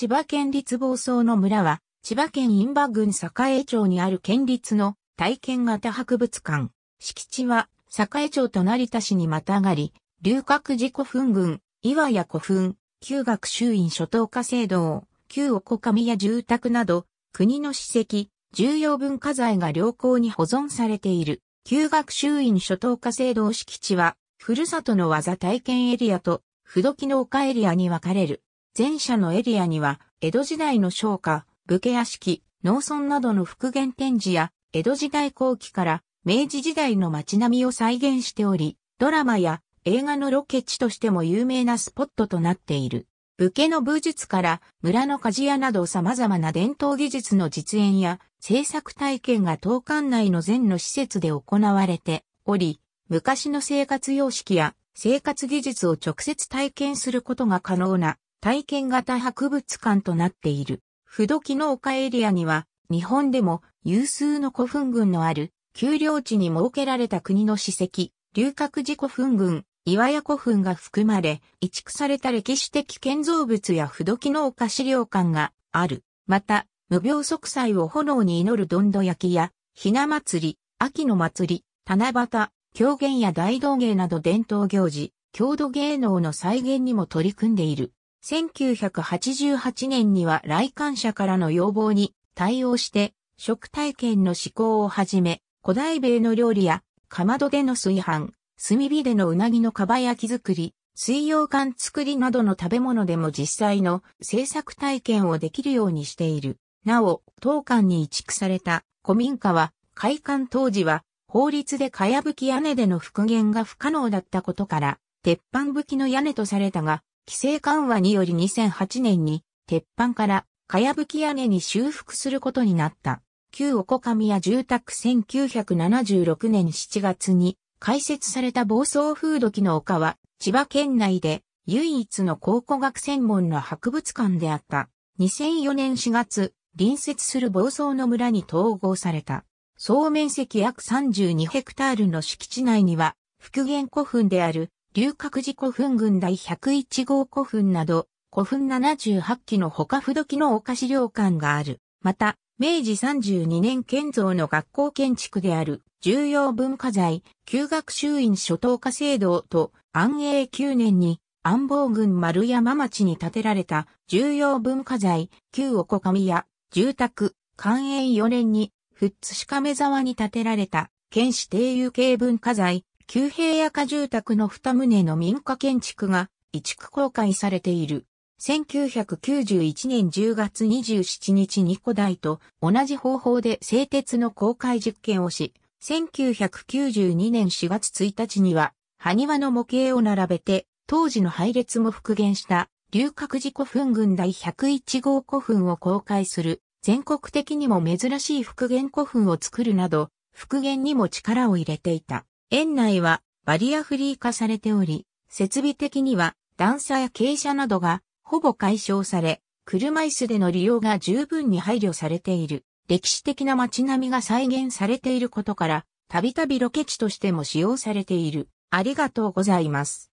千葉県立房総の村は、千葉県印馬郡栄町にある県立の体験型博物館。敷地は、栄町と成田市にまたがり、龍角寺古墳群、岩屋古墳、旧学習院初等科制度、旧おこかみや住宅など、国の史跡、重要文化財が良好に保存されている。旧学習院初等科制度敷地は、ふるさとの技体験エリアと、不動機の丘エリアに分かれる。前者のエリアには、江戸時代の商家、武家屋敷、農村などの復元展示や、江戸時代後期から明治時代の街並みを再現しており、ドラマや映画のロケ地としても有名なスポットとなっている。武家の武術から村の鍛冶屋など様々な伝統技術の実演や制作体験が当館内の禅の施設で行われており、昔の生活様式や生活技術を直接体験することが可能な体験型博物館となっている。不土木の丘エリアには、日本でも有数の古墳群のある、丘陵地に設けられた国の史跡、龍角寺古墳群、岩屋古墳が含まれ、移築された歴史的建造物や不土木の丘資料館がある。また、無病息災を炎に祈るどんど焼きや、ひな祭り、秋の祭り、七夕、狂言や大道芸など伝統行事、郷土芸能の再現にも取り組んでいる。1988年には来館者からの要望に対応して食体験の施行をはじめ、古代米の料理や、かまどでの炊飯、炭火でのうなぎのかば焼き作り、水溶館作りなどの食べ物でも実際の制作体験をできるようにしている。なお、当館に移築された古民家は、開館当時は法律でかやぶき屋根での復元が不可能だったことから、鉄板吹きの屋根とされたが、規制緩和により2008年に鉄板からかやぶき屋根に修復することになった。旧おこかみや住宅1976年7月に開設された暴走風土ドの丘は千葉県内で唯一の考古学専門の博物館であった。2004年4月、隣接する暴走の村に統合された。総面積約32ヘクタールの敷地内には、復元古墳である龍角寺古墳群第101号古墳など、古墳78基の他不時のお菓子料館がある。また、明治32年建造の学校建築である重要文化財、旧学習院初等化制度と安永9年に安房郡丸山町に建てられた重要文化財、旧おこかみや住宅、寛永4年に富津鹿目沢に建てられた県指定有形文化財、旧平家住宅の二棟の民家建築が移築公開されている。1991年10月27日に古代と同じ方法で製鉄の公開実験をし、1992年4月1日には、埴輪の模型を並べて、当時の配列も復元した、龍角寺古墳群第101号古墳を公開する、全国的にも珍しい復元古墳を作るなど、復元にも力を入れていた。園内はバリアフリー化されており、設備的には段差や傾斜などがほぼ解消され、車椅子での利用が十分に配慮されている。歴史的な街並みが再現されていることから、たびたびロケ地としても使用されている。ありがとうございます。